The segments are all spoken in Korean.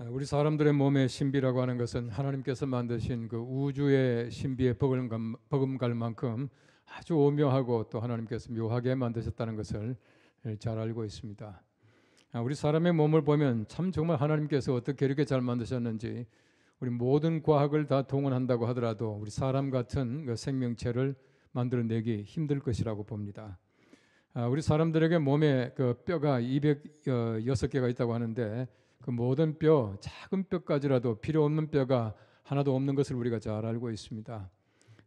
아, 우리 사람들의 몸의 신비라고 하는 것은 하나님께서 만드신 그 우주의 신비에 버금갈, 만큼 아주 오묘하고 또 하나님께서 묘하게 만드셨다는 것을 잘 알고 있습니다. 아, 우리 사람의 몸을 보면 참 정말 하나님께서 어떻게 이렇게 잘 만드셨는지 우리 모든 과학을 다 동원한다고 하더라도 우리 사람 같은 그 생명체를 만들어내기 힘들 것이라고 봅니다. 아, 우리 사람들에게 몸에 그 뼈가 206개가 어, 있다고 하는데 그 모든 뼈, 작은 뼈까지라도 필요 없는 뼈가 하나도 없는 것을 우리가 잘 알고 있습니다.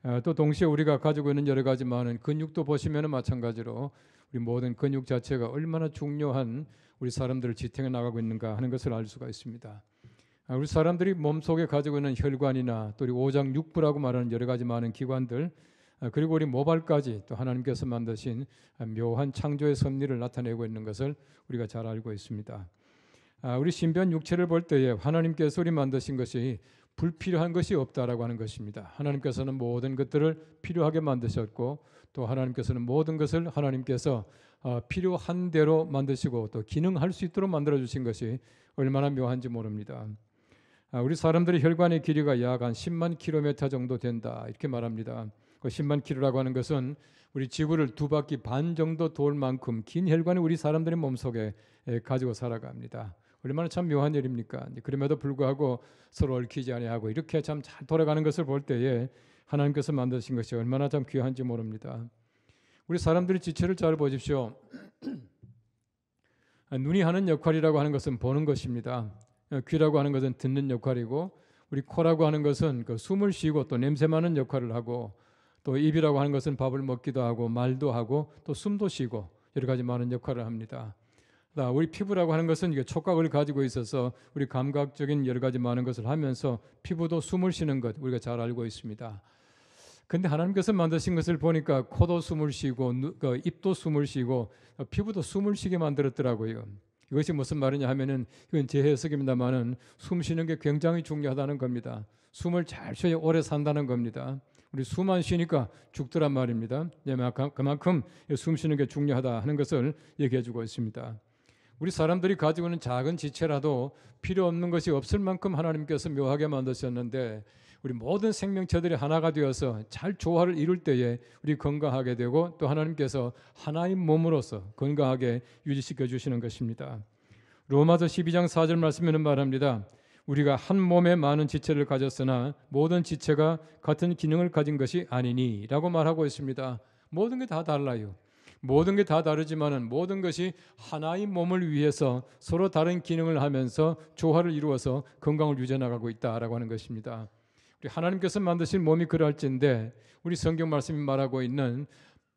어, 또 동시에 우리가 가지고 있는 여러 가지 많은 근육도 보시면 마찬가지로 우리 모든 근육 자체가 얼마나 중요한 우리 사람들을 지탱해 나가고 있는가 하는 것을 알 수가 있습니다. 아, 우리 사람들이 몸속에 가지고 있는 혈관이나 또 우리 오장육부라고 말하는 여러 가지 많은 기관들 아, 그리고 우리 모발까지 또 하나님께서 만드신 묘한 창조의 섭리를 나타내고 있는 것을 우리가 잘 알고 있습니다. 아, 우리 신변 육체를 볼 때에 하나님께서 우리 만드신 것이 불필요한 것이 없다라고 하는 것입니다. 하나님께서는 모든 것들을 필요하게 만드셨고 또 하나님께서는 모든 것을 하나님께서 어, 필요한 대로 만드시고 또 기능할 수 있도록 만들어 주신 것이 얼마나 묘한지 모릅니다. 아, 우리 사람들의 혈관의 길이가 약 한 10만 킬로미터 정도 된다 이렇게 말합니다. 그 10만 킬로라고 하는 것은 우리 지구를 두 바퀴 반 정도 돌 만큼 긴 혈관이 우리 사람들의 몸 속에 가지고 살아갑니다. 얼마나 참 묘한 일입니까? 그럼에도 불구하고 서로 얽히지 아니하고 이렇게 참 잘 돌아가는 것을 볼 때에 하나님께서 만드신 것이 얼마나 참 귀한지 모릅니다. 우리 사람들이 지체를 잘 보십시오. 눈이 하는 역할이라고 하는 것은 보는 것입니다. 어, 귀라고 하는 것은 듣는 역할이고 우리 코라고 하는 것은 그 숨을 쉬고 또 냄새 맡는 역할을 하고 또 입이라고 하는 것은 밥을 먹기도 하고 말도 하고 또 숨도 쉬고 여러 가지 많은 역할을 합니다. 우리 피부라고 하는 것은 이게 촉각을 가지고 있어서 우리 감각적인 여러 가지 많은 것을 하면서 피부도 숨을 쉬는 것 우리가 잘 알고 있습니다. 근데 하나님께서 만드신 것을 보니까 코도 숨을 쉬고 그 입도 숨을 쉬고 피부도 숨을 쉬게 만들었더라고요. 이것이 무슨 말이냐 하면은 이건 제 해석입니다만은 숨 쉬는 게 굉장히 중요하다는 겁니다. 숨을 잘 쉬어야 오래 산다는 겁니다. 우리 숨만 쉬니까 죽더란 말입니다. 예, 그만큼 숨 쉬는 게 중요하다 하는 것을 얘기해 주고 있습니다. 우리 사람들이 가지고 있는 작은 지체라도 필요 없는 것이 없을 만큼 하나님께서 묘하게 만드셨는데 우리 모든 생명체들이 하나가 되어서 잘 조화를 이룰 때에 우리 건강하게 되고 또 하나님께서 하나인 몸으로서 건강하게 유지시켜 주시는 것입니다. 로마서 12장 4절 말씀에는 말합니다. 우리가 한 몸에 많은 지체를 가졌으나 모든 지체가 같은 기능을 가진 것이 아니니라고 말하고 있습니다. 모든 게 다 달라요. 모든 게 다 다르지만은 모든 것이 하나의 몸을 위해서 서로 다른 기능을 하면서 조화를 이루어서 건강을 유지해 나가고 있다라고 하는 것입니다. 우리 하나님께서 만드신 몸이 그럴진데 우리 성경 말씀이 말하고 있는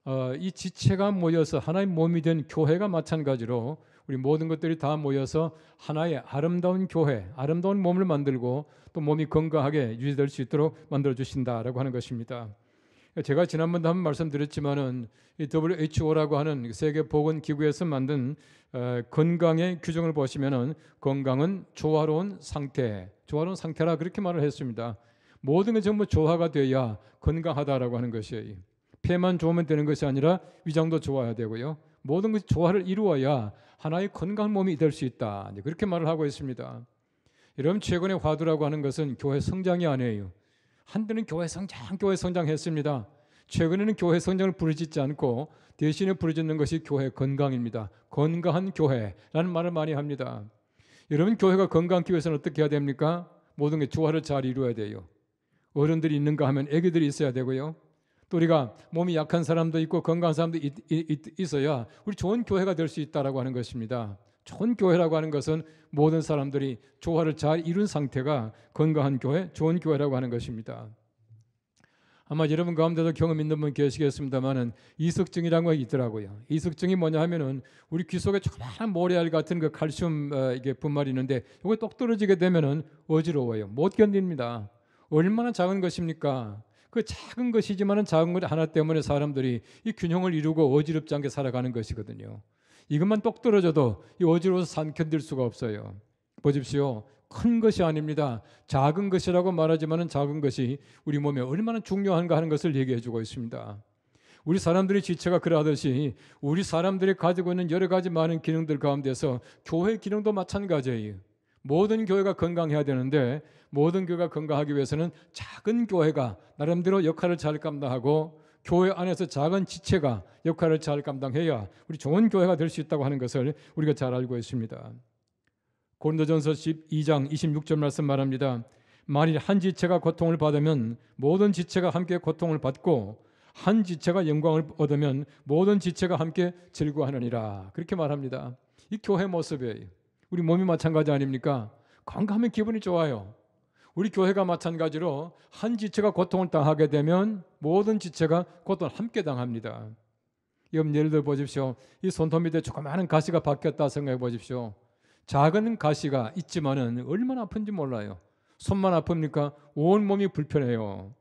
어, 이 지체가 모여서 하나의 몸이 된 교회가 마찬가지로 우리 모든 것들이 다 모여서 하나의 아름다운 교회, 아름다운 몸을 만들고 또 몸이 건강하게 유지될 수 있도록 만들어 주신다라고 하는 것입니다. 그러니까 제가 지난번도 한번 말씀드렸지만은 이 WHO라고 하는 세계 보건 기구에서 만든 어, 건강의 규정을 보시면은 건강은 조화로운 상태, 조화로운 상태라 그렇게 말을 했습니다. 모든 게 전부 조화가 돼야 건강하다라고 하는 것이에요. 폐만 좋으면 되는 것이 아니라 위장도 좋아야 되고요. 모든 것이 조화를 이루어야 하나의 건강한 몸이 될 수 있다. 그렇게 말을 하고 있습니다. 여러분 최근에 화두라고 하는 것은 교회 성장이 아니에요. 한때는 교회 성장, 교회 성장했습니다. 최근에는 교회 성장을 부르짖지 않고 대신에 부르짖는 것이 교회 건강입니다. 건강한 교회라는 말을 많이 합니다. 여러분 교회가 건강기 위해서는 어떻게 해야 됩니까? 모든 게 조화를 잘 이루어야 돼요. 어른들이 있는가 하면 애기들이 있어야 되고요. 또 우리가 몸이 약한 사람도 있고 건강한 사람도 있, 있, 있어야 우리 좋은 교회가 될 수 있다라고 하는 것입니다. 좋은 교회라고 하는 것은 모든 사람들이 조화를 잘 이룬 상태가 건강한 교회, 좋은 교회라고 하는 것입니다. 아마 여러분 가운데도 경험 있는 분 계시겠습니다만은 이석증이라는 거 있더라고요. 이석증이 뭐냐 하면은 우리 귀 속에 조그마 모래알 같은 그 칼슘 어, 이게 분말이 있는데 이거 똑 떨어지게 되면은 어지러워요. 못 견딥니다. 얼마나 작은 것입니까? 그 작은 것이지만은 작은 것 하나 때문에 사람들이 이 균형을 이루고 어지럽지 않게 살아가는 것이거든요. 이것만 똑 떨어져도 이 어지러워서 산 견딜 수가 없어요. 보십시오. 큰 것이 아닙니다. 작은 것이라고 말하지만은 작은 것이 우리 몸에 얼마나 중요한가 하는 것을 얘기해 주고 있습니다. 우리 사람들의 지체가 그러하듯이 우리 사람들이 가지고 있는 여러 가지 많은 기능들 가운데서 교회 기능도 마찬가지예요. 모든 교회가 건강해야 되는데 모든 교회가 건강하기 위해서는 작은 교회가 나름대로 역할을 잘 감당하고 교회 안에서 작은 지체가 역할을 잘 감당해야 우리 좋은 교회가 될 수 있다고 하는 것을 우리가 잘 알고 있습니다. 고린도전서 12장 26절 말씀 말합니다. 만일 한 지체가 고통을 받으면 모든 지체가 함께 고통을 받고 한 지체가 영광을 얻으면 모든 지체가 함께 즐거워하느니라. 그렇게 말합니다. 이 교회 모습에 우리 몸이 마찬가지 아닙니까? 건강하면 기분이 좋아요. 우리 교회가 마찬가지로 한 지체가 고통을 당하게 되면 모든 지체가 고통을 함께 당합니다. 이건 예를 들어 보십시오. 이 손톱밑에 조그마한 가시가 박혔다 생각해 보십시오. 작은 가시가 있지만은 얼마나 아픈지 몰라요. 손만 아픕니까? 온 몸이 불편해요.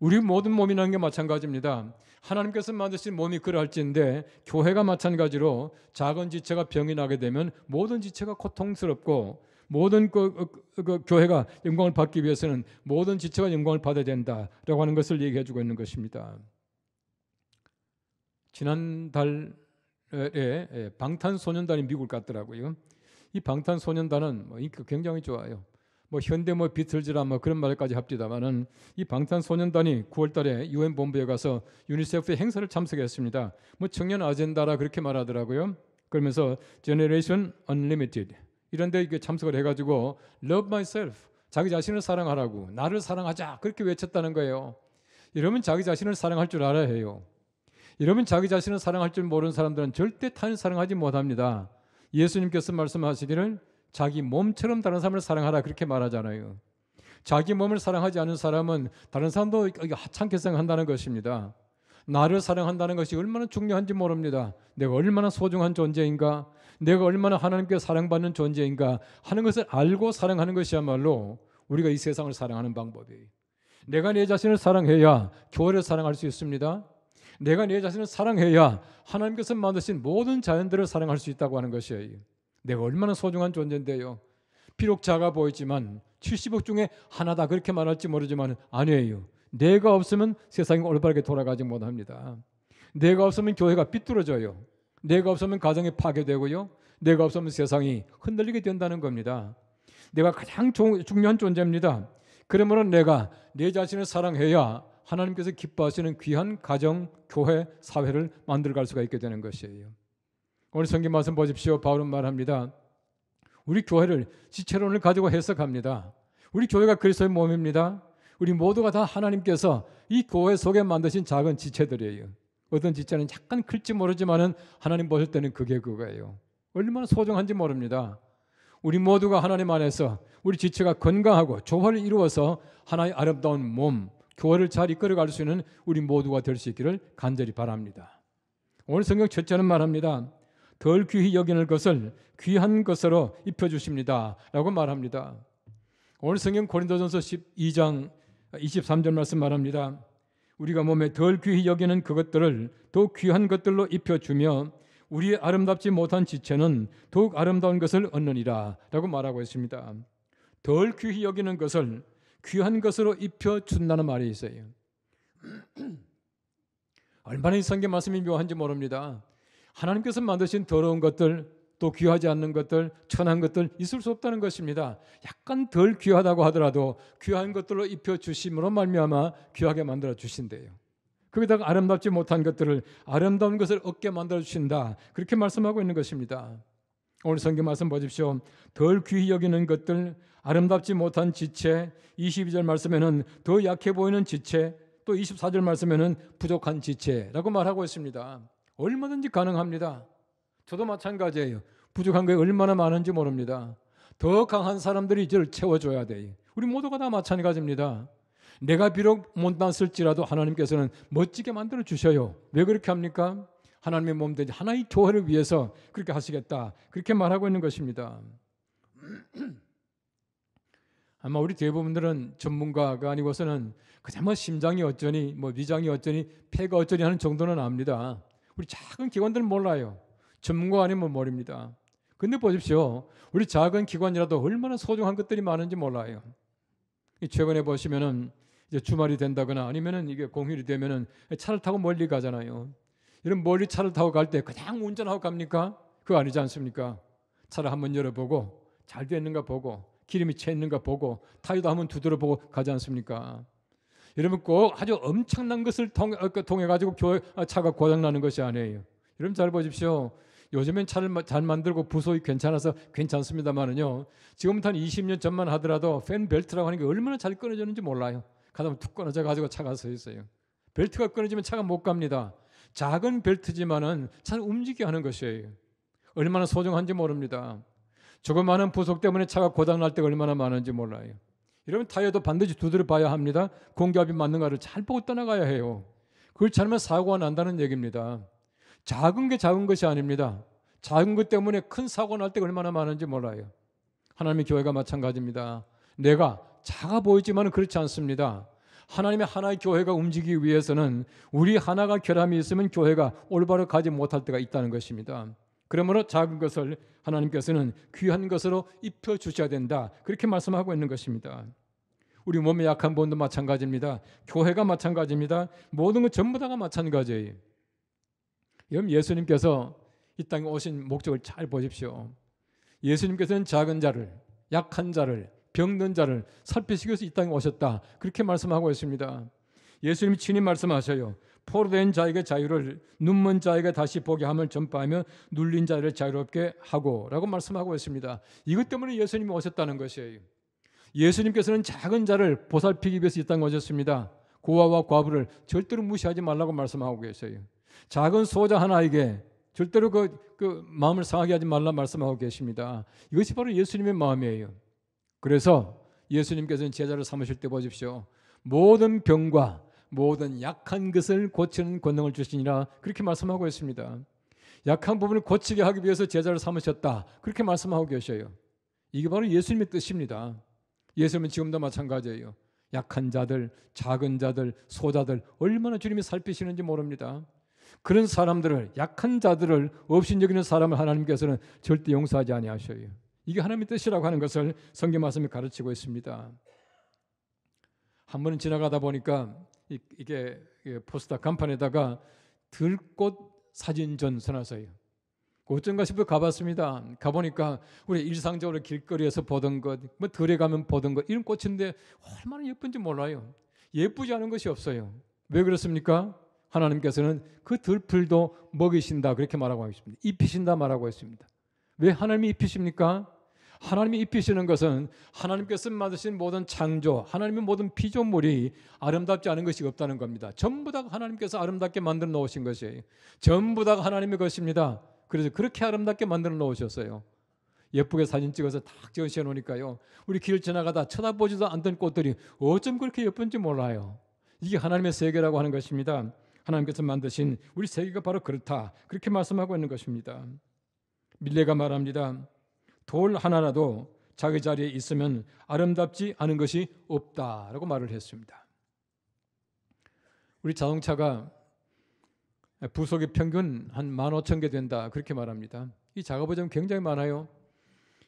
우리 모든 몸이라는 게 마찬가지입니다. 하나님께서 만드신 몸이 그러지인데 교회가 마찬가지로 작은 지체가 병이 나게 되면 모든 지체가 고통스럽고 모든 그, 그, 그, 교회가 영광을 받기 위해서는 모든 지체가 영광을 받아야 된다라고 하는 것을 얘기해 주고 있는 것입니다. 지난달에 방탄소년단이 미국 갔더라고요. 이 방탄소년단은 뭐 인기가 굉장히 좋아요. 뭐 현대 뭐 비틀즈라 뭐 그런 말까지 합디다마는 이 방탄소년단이 9월달에 유엔 본부에 가서 유니세프의 행사를 참석했습니다. 뭐 청년 아젠다라 그렇게 말하더라고요. 그러면서 제네레이션 언리미티드 이런데 이게 참석을 해가지고 love myself 자기 자신을 사랑하라고 나를 사랑하자 그렇게 외쳤다는 거예요. 이러면 자기 자신을 사랑할 줄 알아야 해요. 이러면 자기 자신을 사랑할 줄 모르는 사람들은 절대 타인을 사랑하지 못합니다. 예수님께서 말씀하시기를 자기 몸처럼 다른 사람을 사랑하라 그렇게 말하잖아요. 자기 몸을 사랑하지 않은 사람은 다른 사람도 하찮게 생각한다는 것입니다. 나를 사랑한다는 것이 얼마나 중요한지 모릅니다. 내가 얼마나 소중한 존재인가, 내가 얼마나 하나님께 사랑받는 존재인가 하는 것을 알고 사랑하는 것이야말로 우리가 이 세상을 사랑하는 방법이에요. 내가 내 자신을 사랑해야 교회를 사랑할 수 있습니다. 내가 내 자신을 사랑해야 하나님께서 만드신 모든 자연들을 사랑할 수 있다고 하는 것이에요. 내가 얼마나 소중한 존재인데요. 비록 작아 보이지만 70억 중에 하나다 그렇게 말할지 모르지만 아니에요. 내가 없으면 세상이 올바르게 돌아가지 못합니다. 내가 없으면 교회가 삐뚤어져요. 내가 없으면 가정이 파괴되고요. 내가 없으면 세상이 흔들리게 된다는 겁니다. 내가 가장 중요한 존재입니다. 그러므로 내가 내 자신을 사랑해야 하나님께서 기뻐하시는 귀한 가정, 교회, 사회를 만들어갈 수가 있게 되는 것이에요. 오늘 성경 말씀 보십시오. 바울은 말합니다. 우리 교회를 지체론을 가지고 해석합니다. 우리 교회가 그리스도의 몸입니다. 우리 모두가 다 하나님께서 이 교회 속에 만드신 작은 지체들이에요. 어떤 지자는 약간 클지 모르지만은 하나님 보실 때는 그게 그거예요. 얼마나 소중한지 모릅니다. 우리 모두가 하나님 안에서 우리 지체가 건강하고 조화를 이루어서 하나의 아름다운 몸, 교회를 잘 이끌어갈 수 있는 우리 모두가 될 수 있기를 간절히 바랍니다. 오늘 성경 첫째는 말합니다. 덜 귀히 여기는 것을 귀한 것으로 입혀주십니다. 라고 말합니다. 오늘 성경 고린도전서 12장 23절 말씀 말합니다. 우리가 몸에 덜 귀히 여기는 그것들을 더욱 귀한 것들로 입혀주며 우리의 아름답지 못한 지체는 더욱 아름다운 것을 얻느니라 라고 말하고 있습니다. 덜 귀히 여기는 것을 귀한 것으로 입혀준다는 말이 있어요. 얼마나 이 성경 말씀이 묘한지 모릅니다. 하나님께서 만드신 더러운 것들, 또 귀하지 않는 것들, 천한 것들 있을 수 없다는 것입니다. 약간 덜 귀하다고 하더라도 귀한 것들로 입혀 주심으로 말미암아 귀하게 만들어 주신대요. 거기다가 아름답지 못한 것들을 아름다운 것을 얻게 만들어 주신다. 그렇게 말씀하고 있는 것입니다. 오늘 성경 말씀 보십시오. 덜 귀히 여기는 것들, 아름답지 못한 지체, 22절 말씀에는 더 약해 보이는 지체, 또 24절 말씀에는 부족한 지체라고 말하고 있습니다. 얼마든지 가능합니다. 저도 마찬가지예요. 부족한 게 얼마나 많은지 모릅니다. 더 강한 사람들이 저를 채워줘야 돼요. 우리 모두가 다 마찬가지입니다. 내가 비록 못났을지라도 하나님께서는 멋지게 만들어 주셔요. 왜 그렇게 합니까? 하나님의 몸된 하나의 교회를 위해서 그렇게 하시겠다. 그렇게 말하고 있는 것입니다. 아마 우리 대부분들은 전문가가 아니고서는 그냥 뭐 심장이 어쩌니, 뭐 위장이 어쩌니, 폐가 어쩌니 하는 정도는 압니다. 우리 작은 기관들은 몰라요. 전문가 아니면 모릅니다 근데 보십시오. 우리 작은 기관이라도 얼마나 소중한 것들이 많은지 몰라요. 최근에 보시면은 이제 주말이 된다거나 아니면은 이게 공휴일이 되면은 차를 타고 멀리 가잖아요. 이런 멀리 차를 타고 갈 때 그냥 운전하고 갑니까? 그거 아니지 않습니까? 차를 한번 열어보고 잘 됐는가 보고 기름이 채 있는가 보고 타이도 한번 두드려 보고 가지 않습니까? 여러분 꼭 아주 엄청난 것을 통, 어, 그 통해 가지고 교회 아, 차가 고장 나는 것이 아니에요. 여러분 잘 보십시오. 요즘엔 차를 잘 만들고 부속이 괜찮아서 괜찮습니다만은요. 지금부터 한 20년 전만 하더라도 팬 벨트라고 하는 게 얼마나 잘 끊어졌는지 몰라요. 가다보면 툭 끊어져 가지고 차가 서 있어요. 벨트가 끊어지면 차가 못 갑니다. 작은 벨트지만은 차를 움직이게 하는 것이에요. 얼마나 소중한지 모릅니다. 조그마한 부속 때문에 차가 고장 날 때가 얼마나 많은지 몰라요. 이러면 타이어도 반드시 두드려 봐야 합니다. 공기압이 맞는가를 잘 보고 떠나가야 해요. 그걸잘 않으면 사고가 난다는 얘기입니다. 작은 게 작은 것이 아닙니다. 작은 것 때문에 큰 사고 날 때가 얼마나 많은지 몰라요. 하나님의 교회가 마찬가지입니다. 내가 작아 보이지만 그렇지 않습니다. 하나님의 하나의 교회가 움직이기 위해서는 우리 하나가 결함이 있으면 교회가 올바로 가지 못할 때가 있다는 것입니다. 그러므로 작은 것을 하나님께서는 귀한 것으로 입혀 주셔야 된다. 그렇게 말씀하고 있는 것입니다. 우리 몸의 약한 본도 마찬가지입니다. 교회가 마찬가지입니다. 모든 것 전부 다가 마찬가지예요. 여러분 예수님께서 이 땅에 오신 목적을 잘 보십시오. 예수님께서는 작은 자를, 약한 자를, 병든 자를 살피시기 위해서 이 땅에 오셨다. 그렇게 말씀하고 있습니다. 예수님이 친히 말씀하셔요. 포로된 자에게 자유를 눈먼 자에게 다시 보게 함을 전파하며 눌린 자를 자유롭게 하고라고 말씀하고 있습니다. 이것 때문에 예수님이 오셨다는 것이에요. 예수님께서는 작은 자를 보살피기 위해서 이 땅에 오셨습니다. 고아와 과부를 절대로 무시하지 말라고 말씀하고 계세요. 작은 소자 하나에게 절대로 그, 그 마음을 상하게 하지 말라 말씀하고 계십니다. 이것이 바로 예수님의 마음이에요. 그래서 예수님께서는 제자를 삼으실 때 보십시오. 모든 병과 모든 약한 것을 고치는 권능을 주시니라 그렇게 말씀하고 있습니다. 약한 부분을 고치게 하기 위해서 제자를 삼으셨다. 그렇게 말씀하고 계셔요. 이게 바로 예수님의 뜻입니다. 예수님은 지금도 마찬가지예요. 약한 자들, 작은 자들, 소자들 얼마나 주님이 살피시는지 모릅니다. 그런 사람들을 약한 자들을 없인 여기는 사람을 하나님께서는 절대 용서하지 아니하셔요. 이게 하나님의 뜻이라고 하는 것을 성경 말씀이 가르치고 있습니다. 한 번은 지나가다 보니까 이게 포스터 간판에다가 들꽃 사진전 써놨어요. 그 어쩐가 싶어 가봤습니다. 가보니까 우리 일상적으로 길거리에서 보던 것, 뭐 들에 가면 보던 것 이런 꽃인데 얼마나 예쁜지 몰라요. 예쁘지 않은 것이 없어요. 왜 그렇습니까? 하나님께서는 그 들풀도 먹이신다 그렇게 말하고 있습니다. 입히신다 말하고 있습니다. 왜 하나님이 입히십니까? 하나님이 입히시는 것은 하나님께서 만드신 모든 창조, 하나님의 모든 피조물이 아름답지 않은 것이 없다는 겁니다. 전부 다 하나님께서 아름답게 만들어 놓으신 것이에요. 전부 다 하나님의 것입니다. 그래서 그렇게 아름답게 만들어 놓으셨어요. 예쁘게 사진 찍어서 딱전시 놓으니까요. 우리 길 지나가다 쳐다보지도 않던 꽃들이 어쩜 그렇게 예쁜지 몰라요. 이게 하나님의 세계라고 하는 것입니다. 하나님께서 만드신 우리 세계가 바로 그렇다. 그렇게 말씀하고 있는 것입니다. 밀레가 말합니다. 돌 하나라도 자기 자리에 있으면 아름답지 않은 것이 없다라고 말을 했습니다. 우리 자동차가 부속이 평균 한 15,000개 된다. 그렇게 말합니다. 이 작업 보정 굉장히 많아요.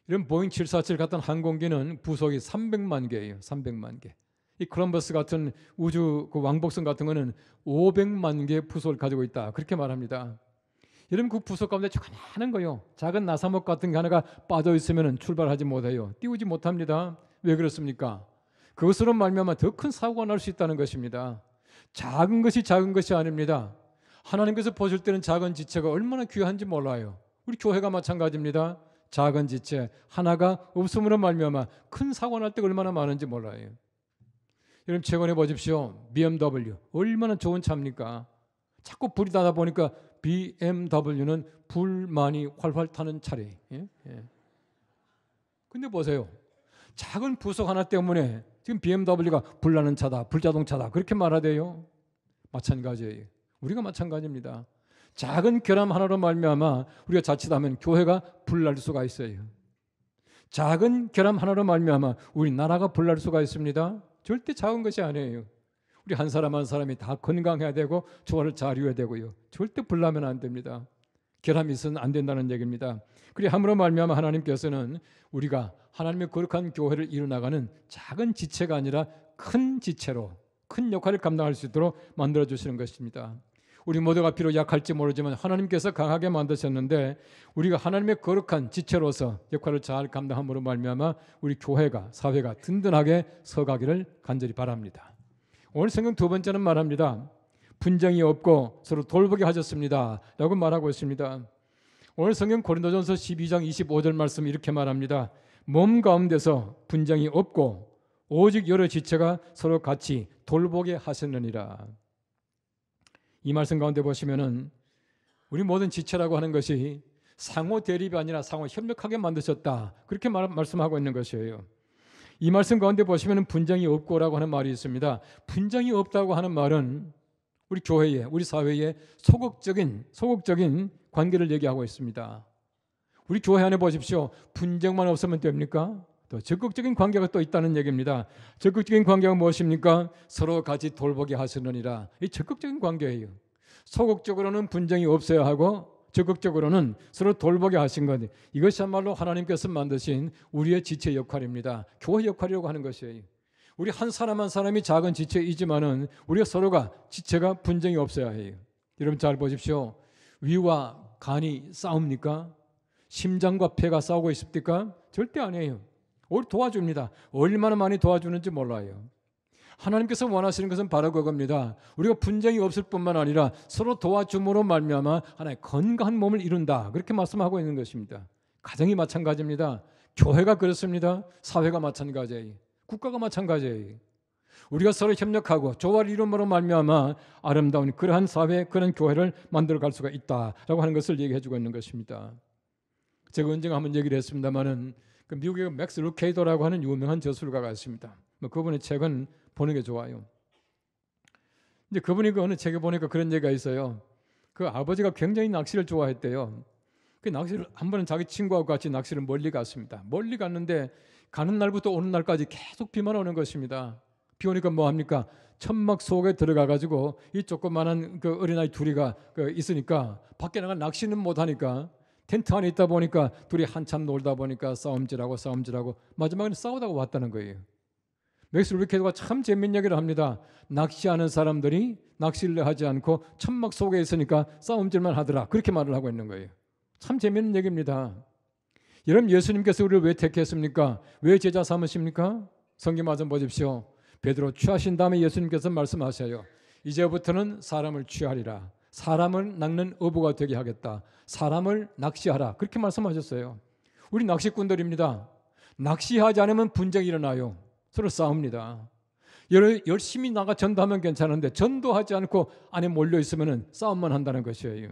이런 보잉 747 같은 항공기는 부속이 300만 개예요. 300만 개. 이 콜럼버스 같은 우주 그 왕복선 같은 거는 500만 개의 부속을 가지고 있다. 그렇게 말합니다. 여러분 그 부속 가운데 조그마한 거요. 작은 나사목 같은 게 하나가 빠져 있으면 출발하지 못해요. 띄우지 못합니다. 왜 그렇습니까? 그것으로 말미암아 더 큰 사고가 날 수 있다는 것입니다. 작은 것이 작은 것이 아닙니다. 하나님께서 보실 때는 작은 지체가 얼마나 귀한지 몰라요. 우리 교회가 마찬가지입니다. 작은 지체 하나가 없음으로 말미암아 큰 사고 날 때가 얼마나 많은지 몰라요. 여러분 최근에 보십시오. BMW 얼마나 좋은 차입니까? 자꾸 불이 나다 보니까 BMW는 불 많이 활활 타는 차례. 예? 예. 보세요. 작은 부속 하나 때문에 지금 BMW가 불나는 차다, 불자동차다 그렇게 말하대요. 마찬가지예요. 우리가 마찬가지입니다. 작은 결함 하나로 말미암아 우리가 자칫하면 교회가 불 날 수가 있어요. 작은 결함 하나로 말미암아 우리 나라가 불 날 수가 있습니다. 절대 작은 것이 아니에요. 우리 한 사람 한 사람이 다 건강해야 되고 조화를 잘이어야 되고요. 절대 불나면 안 됩니다. 결함이 있으면안 된다는 얘기입니다. 그리 함으로 말미암아 하나님께서는 우리가 하나님의 거룩한 교회를 이루나가는 작은 지체가 아니라 큰 지체로 큰 역할을 감당할 수 있도록 만들어 주시는 것입니다. 우리 모두가 비로 약할지 모르지만 하나님께서 강하게 만드셨는데 우리가 하나님의 거룩한 지체로서 역할을 잘 감당함으로 말미암아 우리 교회가 사회가 든든하게 서가기를 간절히 바랍니다. 오늘 성경 두 번째는 말합니다. 분쟁이 없고 서로 돌보게 하셨습니다라고 말하고 있습니다. 오늘 성경 고린도전서 12장 25절 말씀 이렇게 말합니다. 몸 가운데서 분쟁이 없고 오직 여러 지체가 서로 같이 돌보게 하셨느니라. 이 말씀 가운데 보시면은 우리 모든 지체라고 하는 것이 상호 대립이 아니라 상호 협력하게 만드셨다. 그렇게 말, 말씀하고 있는 것이에요. 이 말씀 가운데 보시면 분쟁이 없고라고 하는 말이 있습니다. 분쟁이 없다고 하는 말은 우리 교회에, 우리 사회에 소극적인, 소극적인 관계를 얘기하고 있습니다. 우리 교회 안에 보십시오. 분쟁만 없으면 됩니까? 또 적극적인 관계가 또 있다는 얘기입니다. 적극적인 관계가 무엇입니까? 서로 같이 돌보게 하시느니라. 이 적극적인 관계예요. 소극적으로는 분쟁이 없어야 하고 적극적으로는 서로 돌보게 하신 건데 이것이야말로 하나님께서 만드신 우리의 지체 역할입니다. 교회 역할이라고 하는 것이에요. 우리 한 사람 한 사람이 작은 지체이지만은 우리가 서로가 지체가 분쟁이 없어야 해요. 여러분 잘 보십시오. 위와 간이 싸웁니까? 심장과 폐가 싸우고 있습니까? 절대 아니에요. 도와줍니다. 얼마나 많이 도와주는지 몰라요. 하나님께서 원하시는 것은 바로 그겁니다. 우리가 분쟁이 없을 뿐만 아니라 서로 도와줌으로 말미암아 하나의 건강한 몸을 이룬다. 그렇게 말씀하고 있는 것입니다. 가정이 마찬가지입니다. 교회가 그렇습니다. 사회가 마찬가지예요. 국가가 마찬가지예요. 우리가 서로 협력하고 조화를 이름으로 말미암아 아름다운 그러한 사회, 그런 교회를 만들어 갈 수가 있다라고 하는 것을 얘기해 주고 있는 것입니다. 제가 언젠가 한번 얘기를 했습니다마는 그 미국의 맥스 루케이더라고 하는 유명한 저술가가 있습니다. 뭐 그분의 책은 보는 게 좋아요. 근데 그분이 그 어느 책에 보니까 그런 얘기가 있어요. 그 아버지가 굉장히 낚시를 좋아했대요. 그 낚시를 한 번은 자기 친구하고 같이 낚시를 멀리 갔습니다. 멀리 갔는데 가는 날부터 오는 날까지 계속 비만 오는 것입니다. 비 오니까 뭐 합니까? 천막 속에 들어가 가지고 이 조그만한 그 어린아이 둘이가 그 있으니까 밖에 나가 낚시는 못 하니까 텐트 안에 있다 보니까 둘이 한참 놀다 보니까 싸움질하고 싸움질하고 마지막에는 싸우다가 왔다는 거예요. 맥스 루케드가참 재밌는 얘기를 합니다. 낚시하는 사람들이 낚시를 하지 않고 천막 속에 있으니까 싸움질만 하더라. 그렇게 말을 하고 있는 거예요. 참 재밌는 얘기입니다. 여러분 예수님께서 우리를 왜 택했습니까? 왜 제자 삼으십니까? 성경 마저 보십시오. 베드로 취하신 다음에 예수님께서 말씀하세요 이제부터는 사람을 취하리라. 사람을 낚는 어부가 되게 하겠다. 사람을 낚시하라. 그렇게 말씀하셨어요. 우리 낚시꾼들입니다. 낚시하지 않으면 분쟁이 일어나요. 서로 싸웁니다. 열심히 나가 전도하면 괜찮은데 전도하지 않고 안에 몰려 있으면 싸움만 한다는 것이에요.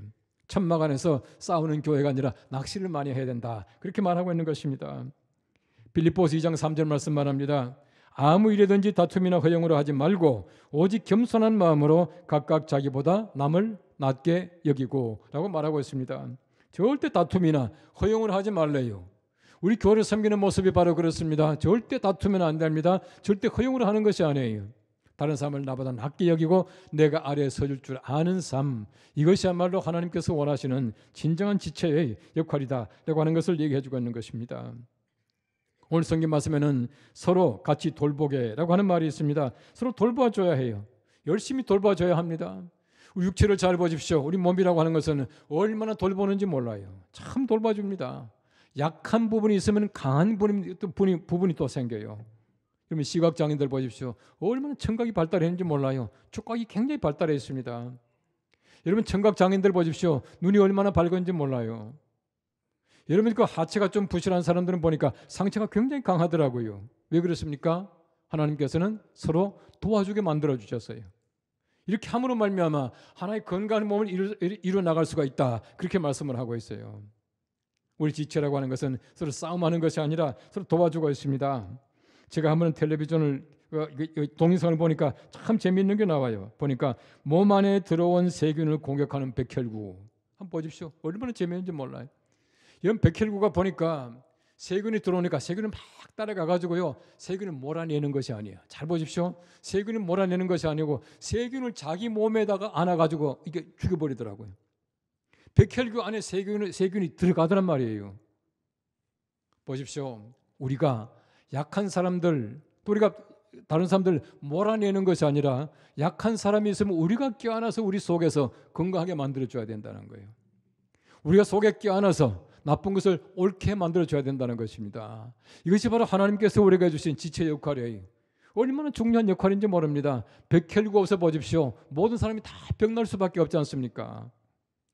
천막 안에서 싸우는 교회가 아니라 낚시를 많이 해야 된다. 그렇게 말하고 있는 것입니다. 빌립보스 2장 3절 말씀 말합니다. 아무 일이든지 다툼이나 허용으로 하지 말고 오직 겸손한 마음으로 각각 자기보다 남을 낮게 여기고 라고 말하고 있습니다. 절대 다툼이나 허용을 하지 말래요. 우리 교회를 섬기는 모습이 바로 그렇습니다. 절대 다투면 안 됩니다. 절대 허용을 하는 것이 아니에요. 다른 사람을 나보다 낮게 여기고 내가 아래에 서줄 줄 아는 삶 이것이야말로 하나님께서 원하시는 진정한 지체의 역할이다라고 하는 것을 얘기해주고 있는 것입니다. 오늘 성경 말씀에는 서로 같이 돌보게라고 하는 말이 있습니다. 서로 돌봐줘야 해요. 열심히 돌봐줘야 합니다. 육체를 잘 보십시오. 우리 몸이라고 하는 것은 얼마나 돌보는지 몰라요. 참 돌봐줍니다. 약한 부분이 있으면 강한 부분이 또, 부분이 또 생겨요. 그러면 시각장애인들 보십시오. 얼마나 청각이 발달했는지 몰라요. 촉각이 굉장히 발달해 있습니다. 여러분 청각장애인들 보십시오. 눈이 얼마나 밝은지 몰라요. 여러분 그 하체가 좀 부실한 사람들은 보니까 상체가 굉장히 강하더라고요. 왜 그렇습니까? 하나님께서는 서로 도와주게 만들어 주셨어요. 이렇게 함으로 말미암아 하나의 건강한 몸을 이루, 이루 나갈 수가 있다. 그렇게 말씀을 하고 있어요. 우리 지체라고 하는 것은 서로 싸움하는 것이 아니라 서로 도와주고 있습니다. 제가 한번 텔레비전을 어, 그, 그 동영상을 보니까 참 재미있는 게 나와요. 보니까 몸 안에 들어온 세균을 공격하는 백혈구. 한번 보십시오. 얼마나 재미있는지 몰라요. 이런 백혈구가 보니까 세균이 들어오니까 세균은 막 따라가가지고요. 세균을 몰아내는 것이 아니에요. 잘 보십시오. 세균을 몰아내는 것이 아니고 세균을 자기 몸에다가 안아가지고 이게 죽여버리더라고요. 백혈구 안에 세균, 세균이 들어가더란 말이에요. 보십시오. 우리가 약한 사람들, 또 우리가 다른 사람들 몰아내는 것이 아니라 약한 사람이 있으면 우리가 껴안아서 우리 속에서 건강하게 만들어줘야 된다는 거예요. 우리가 속에 껴안아서 나쁜 것을 옳게 만들어줘야 된다는 것입니다. 이것이 바로 하나님께서 우리가 주신 지체 역할이에요. 얼마나 중요한 역할인지 모릅니다. 백혈구 없어 보십시오. 모든 사람이 다 병날 수밖에 없지 않습니까?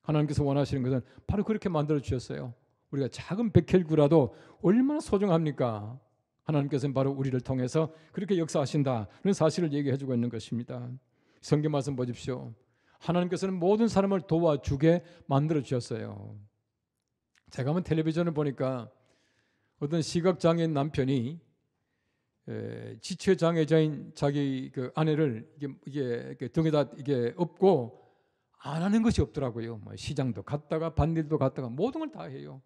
하나님께서 원하시는 것은 바로 그렇게 만들어 주셨어요. 우리가 작은 백혈구라도 얼마나 소중합니까? 하나님께서는 바로 우리를 통해서 그렇게 역사하신다는 사실을 얘기해 주고 있는 것입니다. 성경 말씀 보십시오. 하나님께서는 모든 사람을 도와주게 만들어 주셨어요. 제가 한번 텔레비전을 보니까 어떤 시각장애인 남편이 지체장애자인 자기 그 아내를 이게, 이게 등에다 이게 업고 안 하는 것이 없더라고요. 뭐 시장도 갔다가 반일도 갔다가 모든 걸 다 해요.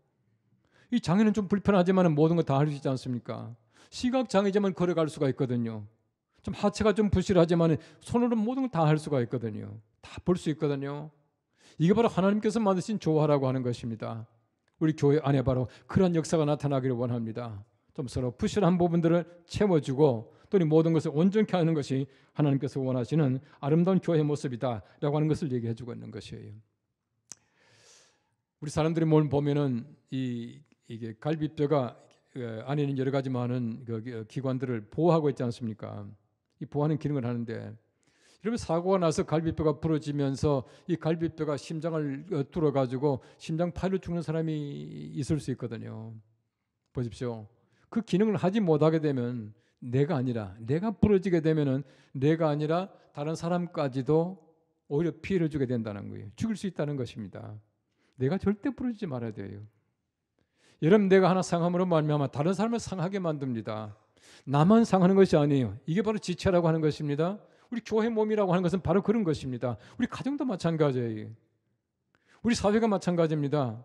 이 장애는 좀 불편하지만 모든 걸 다 할 수 있지 않습니까? 시각장애자만 걸어갈 수가 있거든요. 좀 하체가 좀 부실하지만 손으로 모든 걸 다 할 수가 있거든요. 다 볼 수 있거든요. 이게 바로 하나님께서 만드신 조화라고 하는 것입니다. 우리 교회 안에 바로 그런 역사가 나타나기를 원합니다. 좀 서로 부실한 부분들을 채워주고 또는 모든 것을 온전케 하는 것이 하나님께서 원하시는 아름다운 교회의 모습이다라고 하는 것을 얘기해 주고 있는 것이에요. 우리 사람들이 뭘 보면은 이 이게 갈비뼈가 어, 안에 있는 여러 가지 많은 그 어, 기관들을 보호하고 있지 않습니까? 이 보호하는 기능을 하는데 여러분 사고가 나서 갈비뼈가 부러지면서 이 갈비뼈가 심장을 어, 뚫어가지고 심장 파열로 죽는 사람이 있을 수 있거든요. 보십시오. 그 기능을 하지 못하게 되면 내가 아니라 내가 부러지게 되면은 내가 아니라 다른 사람까지도 오히려 피해를 주게 된다는 거예요. 죽일 수 있다는 것입니다. 내가 절대 부러지지 말아야 돼요. 여러분 내가 하나 상함으로 말미암아 다른 사람을 상하게 만듭니다. 나만 상하는 것이 아니에요. 이게 바로 지체라고 하는 것입니다. 우리 교회 몸이라고 하는 것은 바로 그런 것입니다. 우리 가정도 마찬가지예요. 우리 사회가 마찬가지입니다.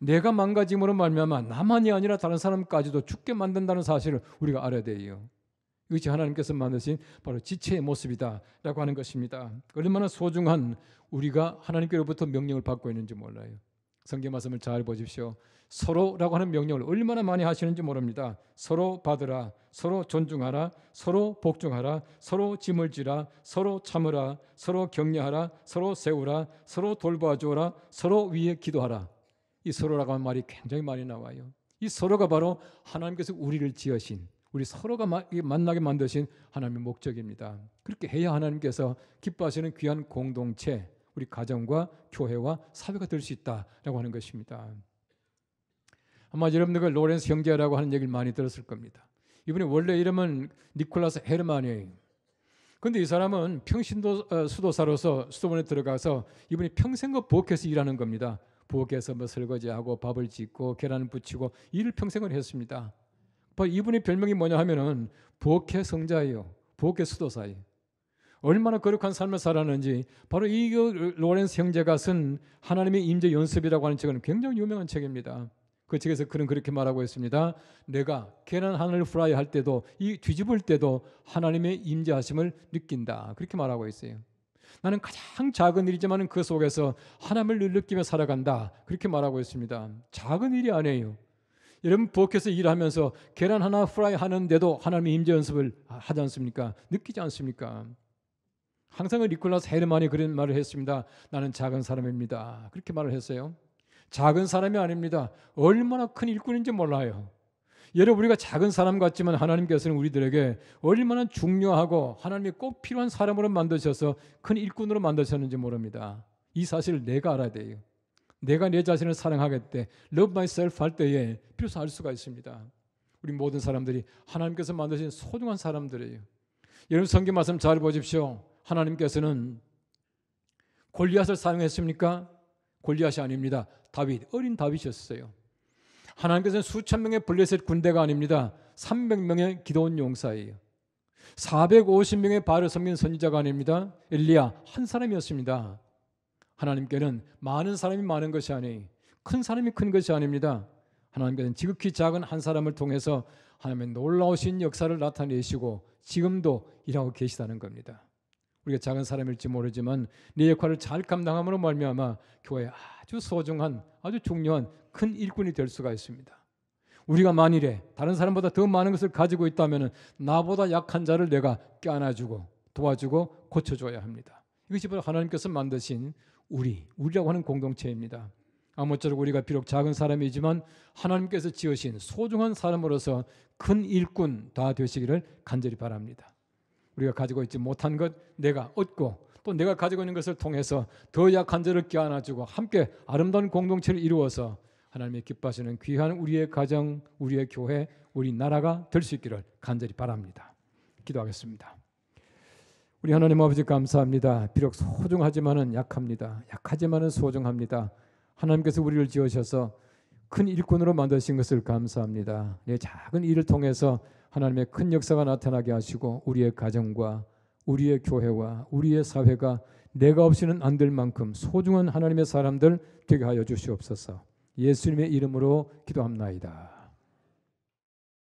내가 망가짐으로 말미암아 나만이 아니라 다른 사람까지도 죽게 만든다는 사실을 우리가 알아야 돼요. 이것이 하나님께서 만드신 바로 지체의 모습이다라고 하는 것입니다. 얼마나 소중한 우리가 하나님께로부터 명령을 받고 있는지 몰라요. 성경 말씀을 잘 보십시오. 서로라고 하는 명령을 얼마나 많이 하시는지 모릅니다. 서로 받으라, 서로 존중하라, 서로 복종하라, 서로 짐을 지라, 서로 참으라, 서로 격려하라, 서로 세우라, 서로 돌봐줘라, 서로 위에 기도하라. 이 서로라고 하는 말이 굉장히 많이 나와요. 이 서로가 바로 하나님께서 우리를 지으신 우리 서로가 만나게 만드신 하나님의 목적입니다. 그렇게 해야 하나님께서 기뻐하시는 귀한 공동체, 우리 가정과 교회와 사회가 될 수 있다라고 하는 것입니다. 아마 여러분들 로렌스 형제라고 하는 얘기를 많이 들었을 겁니다. 이분이 원래 이름은 니콜라스 헤르마니에요. 근데 이 사람은 평신도 어, 수도사로서 수도원에 들어가서 이분이 평생과 그 부엌에서 일하는 겁니다. 부엌에서 뭐 설거지하고 밥을 짓고 계란을 부치고 일을 평생을 했습니다. 뭐 이분의 별명이 뭐냐 하면은 부엌의 성자예요. 부엌의 수도사예요. 얼마나 거룩한 삶을 살았는지 바로 이 로렌스 형제가 쓴 하나님의 임재 연습이라고 하는 책은 굉장히 유명한 책입니다. 그 책에서 그는 그렇게 말하고 있습니다. 내가 계란 하나를 프라이 할 때도 이 뒤집을 때도 하나님의 임재하심을 느낀다. 그렇게 말하고 있어요. 나는 가장 작은 일이지만 그 속에서 하나님을 늘 느끼며 살아간다. 그렇게 말하고 있습니다. 작은 일이 아니에요. 여러분 부엌에서 일하면서 계란 하나 프라이 하는데도 하나님의 임재 연습을 하지 않습니까? 느끼지 않습니까? 항상 리콜라스 헤르만이 그런 말을 했습니다. 나는 작은 사람입니다. 그렇게 말을 했어요. 작은 사람이 아닙니다. 얼마나 큰 일꾼인지 몰라요. 여러분 우리가 작은 사람 같지만 하나님께서는 우리들에게 얼마나 중요하고 하나님이 꼭 필요한 사람으로 만드셔서 큰 일꾼으로 만드셨는지 모릅니다. 이 사실을 내가 알아야 돼요. 내가 내 자신을 사랑하게 때 love myself 할 때에 비로소 알 수가 있습니다. 우리 모든 사람들이 하나님께서 만드신 소중한 사람들이에요. 여러분 성경 말씀 잘 보십시오. 하나님께서는 골리앗을 사용했습니까? 골리앗이 아닙니다. 다윗, 어린 다윗이었어요. 하나님께서는 수천 명의 블레셋 군대가 아닙니다. 300명의 기도원 용사예요. 450명의 발을 섬긴 선지자가 아닙니다. 엘리야 한 사람이었습니다. 하나님께는 많은 사람이 많은 것이 아니, 큰 사람이 큰 것이 아닙니다. 하나님께서는 지극히 작은 한 사람을 통해서 하나님의 놀라우신 역사를 나타내시고 지금도 일하고 계시다는 겁니다. 우리가 작은 사람일지 모르지만 네 역할을 잘 감당함으로 말미암아 교회에 아주 소중한 아주 중요한 큰 일꾼이 될 수가 있습니다. 우리가 만일에 다른 사람보다 더 많은 것을 가지고 있다면 나보다 약한 자를 내가 껴안아주고 도와주고 고쳐줘야 합니다. 이것이 바로 하나님께서 만드신 우리, 우리라고 하는 공동체입니다. 아무쪼록 우리가 비록 작은 사람이지만 하나님께서 지으신 소중한 사람으로서 큰 일꾼 다 되시기를 간절히 바랍니다. 우리가 가지고 있지 못한 것 내가 얻고 또 내가 가지고 있는 것을 통해서 더 약한 자를 껴안아주고 함께 아름다운 공동체를 이루어서 하나님의 기뻐하시는 귀한 우리의 가정, 우리의 교회, 우리 나라가 될 수 있기를 간절히 바랍니다. 기도하겠습니다. 우리 하나님 아버지 감사합니다. 비록 소중하지만은 약합니다. 약하지만은 소중합니다. 하나님께서 우리를 지으셔서 큰 일꾼으로 만드신 것을 감사합니다. 내 작은 일을 통해서 하나님의 큰 역사가 나타나게 하시고 우리의 가정과 우리의 교회와 우리의 사회가 내가 없이는 안 될 만큼 소중한 하나님의 사람들 되게 하여 주시옵소서. 예수님의 이름으로 기도합나이다.